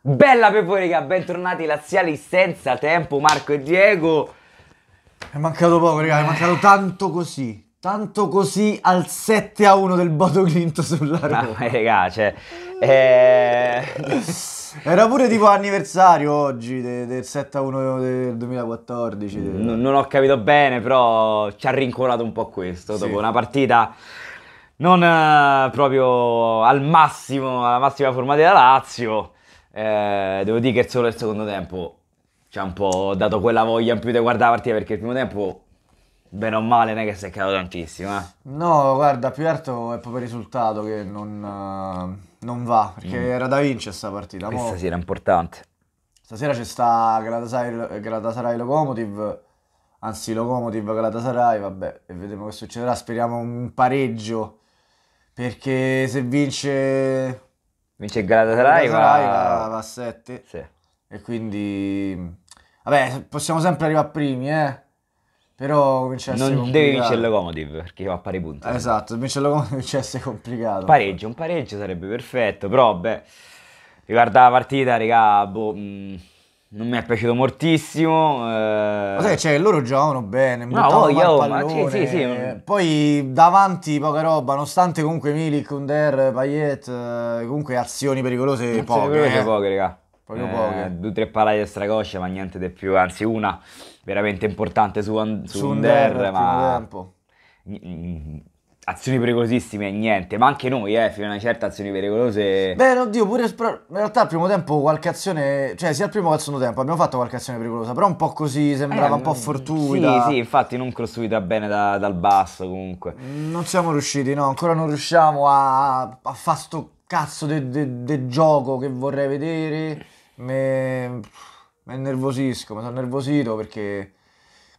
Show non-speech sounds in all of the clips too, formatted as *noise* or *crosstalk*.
Bella peporica, bentornati laziali senza tempo, Marco e Diego. È mancato poco, raga, è mancato tanto così. Tanto così al 7 a 1 del Bodo Clinto sulla ah, Roma. Ma eh, raga, cioè... Eh... Era pure tipo anniversario oggi de- del 7 a 1 del 2014. De- non, non ho capito bene, però ci ha rincolato un po' questo. Sì. Dopo una partita non eh, proprio al massimo, alla massima forma della Lazio eh, devo dire che solo il secondo tempo ci ha un po' dato quella voglia in più di guardare la partita perché il primo tempo, bene o male, non è che si è calato tantissimo. Eh. No, guarda, più alto è proprio il risultato che non, eh, non va perché mm. era da vincere questa partita. Questa sera è importante. Stasera c'è sta Galatasaray, Galatasaray Locomotive anzi Locomotive Galatasaray, vabbè, e vedremo che succederà, speriamo un pareggio, perché se vince Vince il Galatasaray, Galatasaray va... va a 7. Sì. E quindi... Vabbè, possiamo sempre arrivare primi, eh. Però vincesse Non complicato. deve vincere il Locomotive perché va a pari punti. esatto, vincere il Locomotive vincesse complicato. Pareggio, un pareggio sarebbe perfetto, però beh... Riguarda la partita, raga, boh... Mh mm non mi è piaciuto moltissimo. Eh... Ma cioè, loro giocavano bene, no, oh, io, ma sì, sì, sì. Mm. Poi davanti poca roba, nonostante comunque Milik, Under, Payet, eh, comunque azioni pericolose azioni poche. Pericolose eh. poche, raga. Proprio eh, poche. Due o tre a stracosce, ma niente di più, anzi una veramente importante su, su, su Under, ma... Tempo azioni pericolosissime, niente, ma anche noi, eh, fino a una certa azioni pericolose. Beh, oddio, pure però, in realtà al primo tempo qualche azione, cioè sia al primo che al secondo tempo abbiamo fatto qualche azione pericolosa, però un po' così, sembrava eh, un po' eh, fortuita. Sì, sì, infatti non costruita bene da, dal basso comunque. Non siamo riusciti, no, ancora non riusciamo a, a fare sto cazzo del de, de gioco che vorrei vedere. Me, me nervosisco, mi sono nervosito perché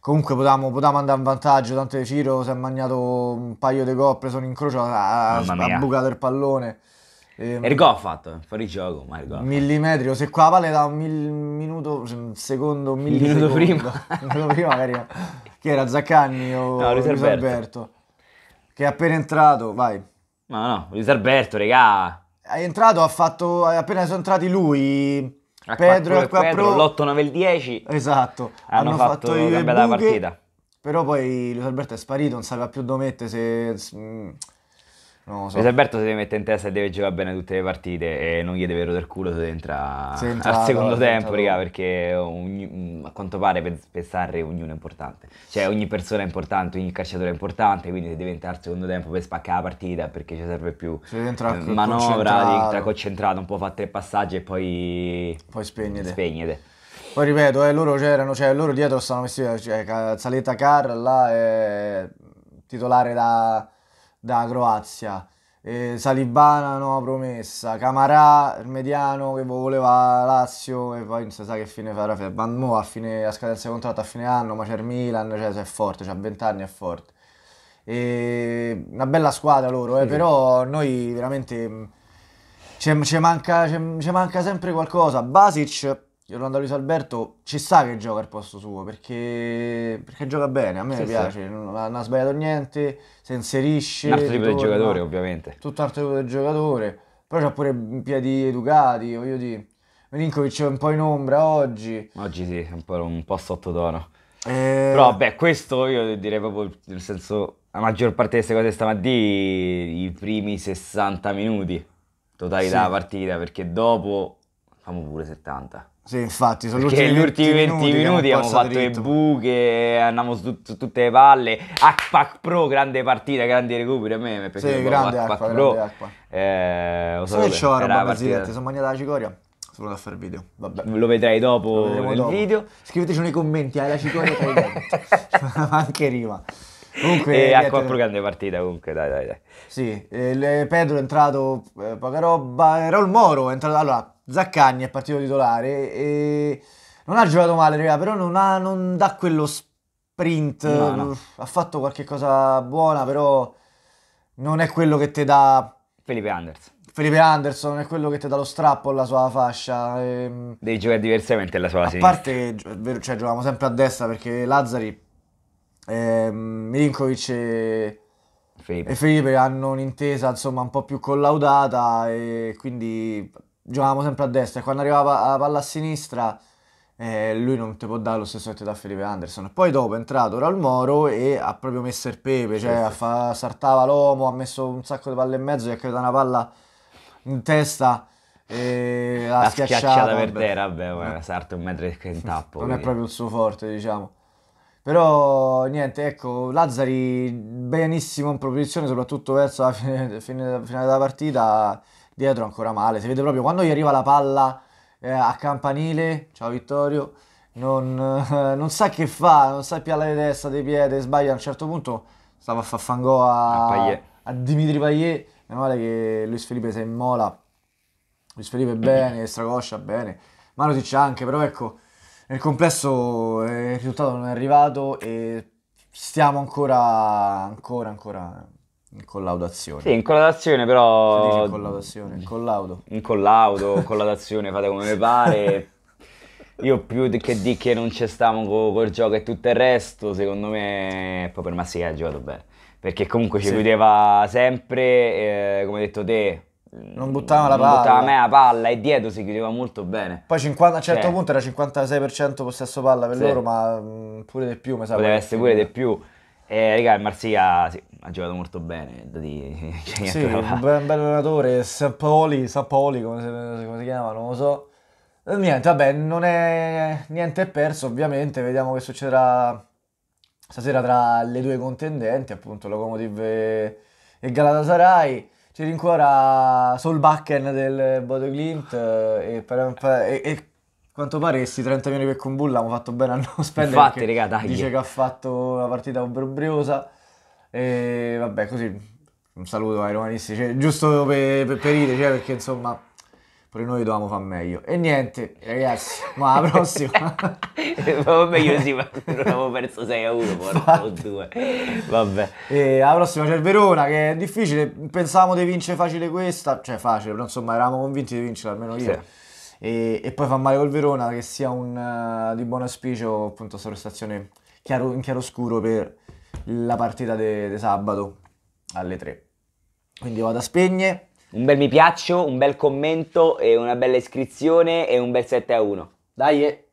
comunque potevamo, potevamo andare in vantaggio, tanto che Ciro si è mangiato un paio di gol, ha preso un incrocio, ha, bucato il pallone. E, ehm, il gol ha fatto, fuori gioco, ma il gol. Millimetri, se qua vale da un mil, minuto, un secondo, un millisecondo. Minuto prima. *laughs* un minuto prima magari, chi era Zaccagni o no, Luis Alberto. Alberto. Che è appena entrato, vai. No, no, Luis Alberto, regà. È entrato, ha fatto, appena sono entrati lui a Pedro, 4, a 4, Pedro, l'8, 9 il 10. Esatto, hanno, hanno fatto, fatto una bella buche, partita. Però poi Luis Alberto è sparito, non sapeva più dove mettere se non lo so. Alberto si deve mettere in testa e deve giocare bene tutte le partite e non gli deve rodere il culo se entra *laughs* al secondo tempo, riga, perché ogni, mm, a quanto pare per, per Sarri ognuno è importante. Cioè ogni persona è importante, ogni calciatore è importante, quindi se deve entrare al secondo tempo per spaccare la partita perché ci serve più eh, manovra, entra concentrato, un po' fa tre passaggi e poi, poi spegnete. spegnete. Poi ripeto, eh, loro c'erano, cioè loro dietro stanno messi, cioè Saletta Carr là è titolare da da Croazia. Eh, Salibana nuova promessa, Camarà, il mediano che voleva Lazio e poi non si sa che fine farà. Mo a, fine, a scadenza di contratto a fine anno, ma c'è il Milan, cioè se è forte, ha a 20 anni è forte. E una bella squadra loro, eh, sì. però noi veramente mm, ci manca, manca sempre qualcosa. Basic Rolando Luis Alberto ci sa che gioca al posto suo perché, perché gioca bene, a me sì, piace, sì. Non, ha, non, ha, sbagliato niente, si inserisce. Un altro tipo di giocatore ovviamente. Tutto un altro tipo di giocatore, però c'ha pure piedi educati, voglio dire. Milinkovic è un po' in ombra oggi. Oggi sì, un po', un po sottotono. Eh... Però vabbè, questo io direi proprio nel senso, la maggior parte di queste cose stamattina, i primi 60 minuti totali sì. della partita, perché dopo Facciamo pure 70. Sì, infatti, sono Perché gli ultimi 20 minuti, minuti abbiamo fatto dritto. le buche, andiamo su, su tutte le palle. Akpak Pro, grande partita, grandi recuperi. A me mi è piaciuto. Sì, grande Akpak Pro. Grande Eh, lo so, c'ho roba sono mangiata la cicoria solo da fare video. Vabbè. Lo vedrai dopo lo nel video. Scriveteci nei commenti, hai la cicoria tra i denti. Anche rima. Comunque, e eh, acqua pro grande partita comunque, dai dai dai. Sì, eh, Pedro è entrato, eh, poca roba, Rol Moro è entrato, allora Zaccagni è partito titolare e non ha giocato male, raga, però non, ha, non dà quello sprint. No, no. Ha fatto qualche cosa buona, però non è quello che ti dà... Felipe Anders. Felipe Anderson è quello che ti dà lo strappo alla sua fascia. E... Ehm. Devi giocare diversamente alla sua a sinistra. A parte che cioè, giocavamo sempre a destra perché Lazzari, eh, Milinkovic e... Felipe. e Felipe hanno un'intesa insomma un po' più collaudata e quindi giocavamo sempre a destra e quando arrivava la palla a sinistra eh, lui non ti può dare lo stesso che ti dà Felipe Anderson. poi dopo è entrato Raul Moro e ha proprio messo il pepe, cioè sì, fa, saltava l'uomo, ha messo un sacco di palle in mezzo e ha creato una palla in testa e l'ha la schiacciata, schiacciata per terra, vabbè, vabbè sarto un metro in tappo. non quindi. è proprio il suo forte, diciamo. Però niente, ecco, Lazzari benissimo in proposizione, soprattutto verso la fine, fine, fine della partita dietro ancora male, si vede proprio quando gli arriva la palla eh, a campanile, ciao Vittorio, non, eh, *laughs* non, sa che fa, non sa più alla testa dei piedi, sbaglia a un certo punto, stava a far fangò a, a, a Dimitri Payet, meno male che Luis Felipe si immola, Luis Felipe bene, Stracoscia bene, Marotic anche, però ecco, nel complesso eh, il risultato non è arrivato e stiamo ancora, ancora, ancora in collaudazione. Sì, in collaudazione però... In collaudazione, in collaudo. In collaudo, *laughs* collaudazione, fate come vi pare. Io più che di che non ci stiamo co- col gioco e tutto il resto, secondo me poi per Massicca ha giocato bene. Perché comunque ci sì. chiudeva sempre, eh, come hai detto te, non buttava la non palla. Buttava me la palla e dietro si chiudeva molto bene. Poi 50, a un certo sì. Cioè punto era 56% possesso palla per sì. loro, ma mm, pure di più, mi sa. Poteva essere pure di più. E eh, raga, il Marsiglia sì, ha giocato molto bene. Di, *laughs* sì, un bel, allenatore, Sappoli, Sappoli come, si, come si chiama, non lo so. Eh, niente, vabbè, non è niente perso, ovviamente, vediamo che succederà stasera tra le due contendenti, appunto Locomotive e Galatasaray. Ci rincuora Solbakken del Bodo Glint eh, e, e, e quanto pare questi 30 milioni per Kumbulla hanno fatto bene a non spendere. Infatti, raga, dice che ha fatto una partita obbrobriosa. E vabbè, così un saluto ai romanisti, cioè, giusto per, per, per dire, cioè, perché insomma pure noi dovevamo fare meglio. E niente, ragazzi, ma alla prossima. Favo *laughs* meglio sì, ma non avevo perso 6 a 1, porco 2. Vabbè. E alla prossima c'è il Verona, che è difficile, pensavamo di vincere facile questa, cioè facile, però insomma eravamo convinti di vincere almeno io. Sì. E, e, poi fa male col Verona, che sia un, uh, di buon auspicio appunto questa prestazione chiaro, in chiaroscuro per la partita di sabato alle 3. Quindi vado a spegne. Un bel mi piaccio, un bel commento, una bella iscrizione e un bel 7 a 1. Dai! Eh.